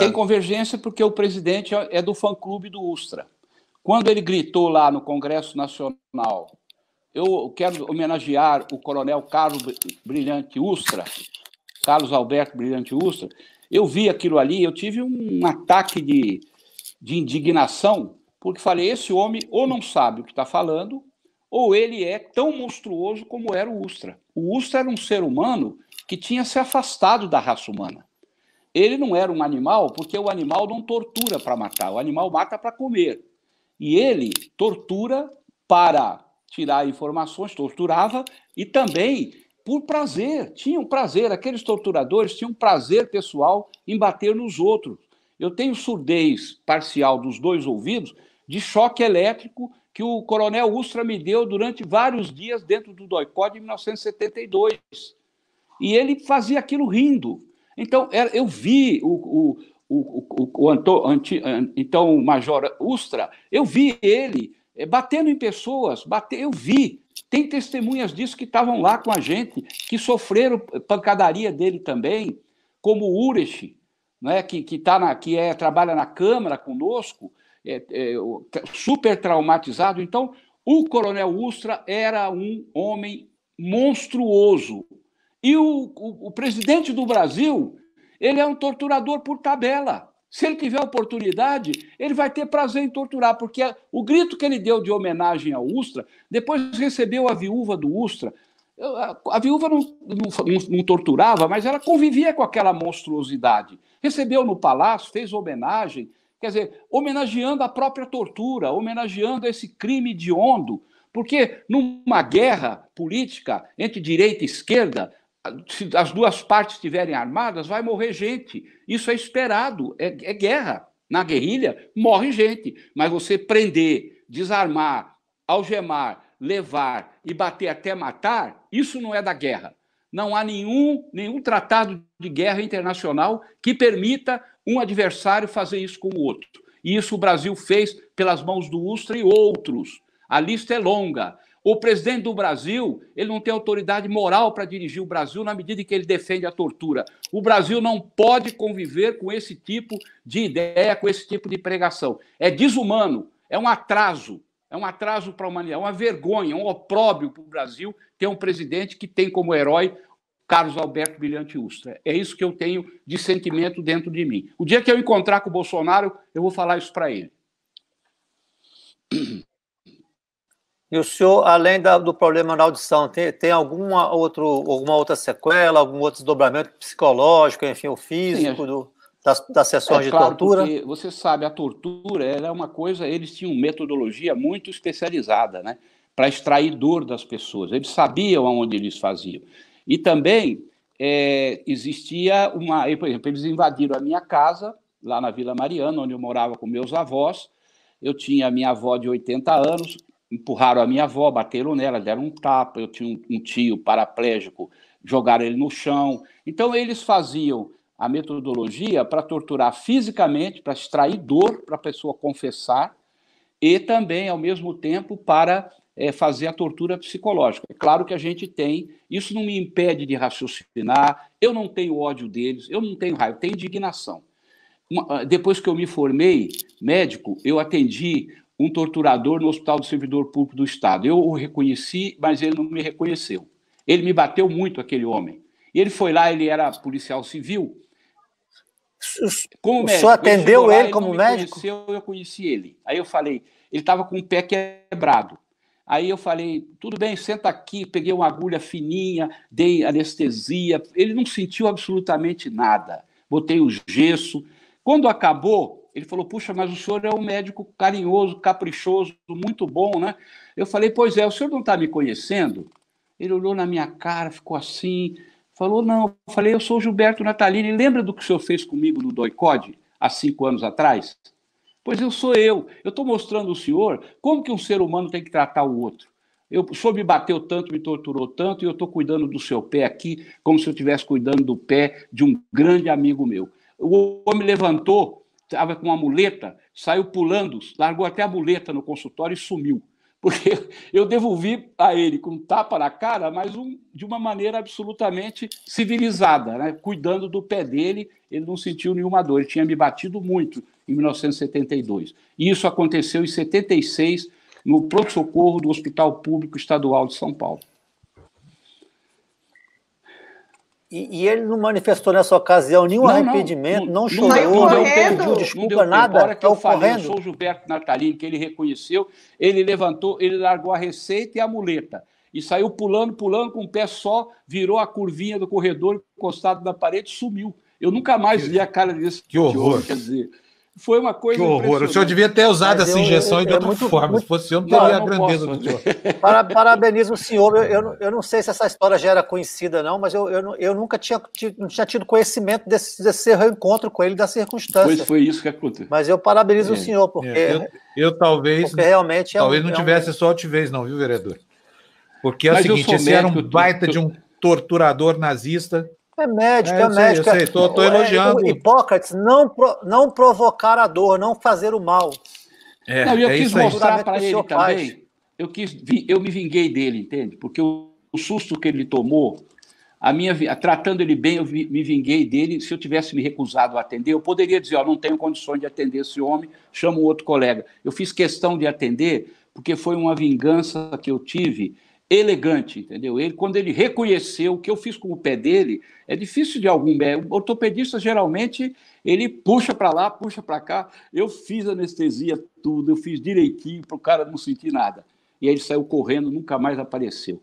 Tem tá. convergência porque o presidente é, é do fã-clube do Ustra. Quando ele gritou lá no Congresso Nacional, eu quero homenagear o coronel Carlos Brilhante Ustra, Carlos Alberto Brilhante Ustra, eu vi aquilo ali, eu tive um ataque de, de indignação, porque falei, esse homem ou não sabe o que está falando, ou ele é tão monstruoso como era o Ustra. O Ustra era um ser humano que tinha se afastado da raça humana. Ele não era um animal porque o animal não tortura para matar, o animal mata para comer. E ele tortura para tirar informações, torturava e também por prazer, tinham um prazer, aqueles torturadores tinham um prazer pessoal em bater nos outros. Eu tenho surdez parcial dos dois ouvidos de choque elétrico que o coronel Ustra me deu durante vários dias dentro do DOICOD em 1972. E ele fazia aquilo rindo. Então, eu vi o, o, o, o, Anto, anti, então o Major Ustra, eu vi ele eh, batendo em pessoas, bate, eu vi. Tem testemunhas disso que estavam lá com a gente, que sofreram pancadaria dele também, como o né, que, que, tá na, que é, trabalha na Câmara conosco, é, é, super traumatizado. Então, o Coronel Ustra era um homem monstruoso, e o, o, o presidente do Brasil, ele é um torturador por tabela. Se ele tiver oportunidade, ele vai ter prazer em torturar, porque o grito que ele deu de homenagem ao Ustra, depois recebeu a viúva do Ustra. A viúva não, não, não torturava, mas ela convivia com aquela monstruosidade. Recebeu no palácio, fez homenagem, quer dizer, homenageando a própria tortura, homenageando esse crime hediondo. Porque numa guerra política entre direita e esquerda, se as duas partes estiverem armadas, vai morrer gente. Isso é esperado, é, é guerra. Na guerrilha, morre gente. Mas você prender, desarmar, algemar, levar e bater até matar, isso não é da guerra. Não há nenhum, nenhum tratado de guerra internacional que permita um adversário fazer isso com o outro. E isso o Brasil fez pelas mãos do Ustra e outros. A lista é longa. O presidente do Brasil, ele não tem autoridade moral para dirigir o Brasil na medida em que ele defende a tortura. O Brasil não pode conviver com esse tipo de ideia, com esse tipo de pregação. É desumano, é um atraso, é um atraso para a humanidade, é uma vergonha, é um opróbio para o Brasil ter um presidente que tem como herói Carlos Alberto Brilhante Ustra. É isso que eu tenho de sentimento dentro de mim. O dia que eu encontrar com o Bolsonaro, eu vou falar isso para ele. E o senhor, além da, do problema na audição, tem, tem alguma, outro, alguma outra sequela, algum outro desdobramento psicológico, enfim, o físico Sim, do, das, das sessões é, de claro, tortura? Você sabe, a tortura era é uma coisa, eles tinham metodologia muito especializada, né? Para extrair dor das pessoas. Eles sabiam aonde eles faziam. E também é, existia uma. Por exemplo, eles invadiram a minha casa, lá na Vila Mariana, onde eu morava com meus avós. Eu tinha a minha avó de 80 anos, empurraram a minha avó, bateram nela, deram um tapa. Eu tinha um, um tio paraplégico, jogaram ele no chão. Então, eles faziam a metodologia para torturar fisicamente, para extrair dor para a pessoa confessar e também, ao mesmo tempo, para é, fazer a tortura psicológica. É claro que a gente tem, isso não me impede de raciocinar, eu não tenho ódio deles, eu não tenho raiva, eu tenho indignação. Uma, ah, depois que eu me formei médico, eu atendi um torturador no Hospital do Servidor Público do Estado. Eu o reconheci, mas ele não me reconheceu. Ele me bateu muito, aquele homem. ele foi lá, ele era policial civil. Como médico. Só atendeu ele, lá, ele como médico? Conheceu, eu conheci ele. Aí eu falei, ele estava com o pé quebrado. Aí eu falei, tudo bem, senta aqui, peguei uma agulha fininha, dei anestesia. Ele não sentiu absolutamente nada. Botei o gesso. Quando acabou, ele falou: Puxa, mas o senhor é um médico carinhoso, caprichoso, muito bom, né? Eu falei: Pois é, o senhor não está me conhecendo? Ele olhou na minha cara, ficou assim, falou: Não. Eu falei: Eu sou o Gilberto Natalini, lembra do que o senhor fez comigo no Doicode, há cinco anos atrás? Pois eu sou eu. Eu estou mostrando ao senhor como que um ser humano tem que tratar o outro. Eu, o senhor me bateu tanto, me torturou tanto, e eu estou cuidando do seu pé aqui, como se eu estivesse cuidando do pé de um grande amigo meu. O homem levantou, estava com uma muleta, saiu pulando, largou até a muleta no consultório e sumiu. Porque eu devolvi a ele com um tapa na cara, mas um, de uma maneira absolutamente civilizada, né? cuidando do pé dele, ele não sentiu nenhuma dor, ele tinha me batido muito em 1972. E isso aconteceu em 76, no pronto-socorro do Hospital Público Estadual de São Paulo. E, e, ele não manifestou nessa ocasião nenhum não, arrependimento, não, não, não chorou, não, pediu desculpa, não nada. Agora que tá eu falei, sou o Gilberto Natalino, que ele reconheceu, ele levantou, ele largou a receita e a muleta. E saiu pulando, pulando com o um pé só, virou a curvinha do corredor, encostado na parede, sumiu. Eu nunca mais vi a cara desse que horror. quer dizer, foi uma coisa. Que horror. O senhor devia ter usado Mas essa injeção eu, eu, de outra muito, forma. Muito... Se fosse eu, não teria não, não a grandeza posso. do senhor. Para, parabenizo o senhor. Eu, eu, não sei se essa história já era conhecida, não, mas eu, eu, nunca tinha, não tinha tido conhecimento desse, desse reencontro com ele, das circunstâncias. Pois foi isso que aconteceu. Mas eu parabenizo é. o senhor, porque. É. Eu, talvez. Porque realmente é talvez é um, não tivesse um... só altivez, não, viu, vereador? Porque é mas o seguinte: esse médico, era um baita tô... de um torturador nazista é médico, é, é sei, médico. Eu é sei, tô, tô elogiando. É, Hipócrates, não, pro, não provocar a dor, não fazer o mal. É, não, eu é quis mostrar para ele também. Eu, quis, eu me vinguei dele, entende? Porque o, o susto que ele tomou, a minha, tratando ele bem, eu vi, me vinguei dele. Se eu tivesse me recusado a atender, eu poderia dizer: ó, não tenho condições de atender esse homem, chama um outro colega. Eu fiz questão de atender, porque foi uma vingança que eu tive elegante, entendeu? Ele, quando ele reconheceu o que eu fiz com o pé dele, é difícil de algum médico. O ortopedista geralmente ele puxa para lá, puxa para cá. Eu fiz anestesia tudo, eu fiz direitinho para o cara não sentir nada. E aí ele saiu correndo, nunca mais apareceu.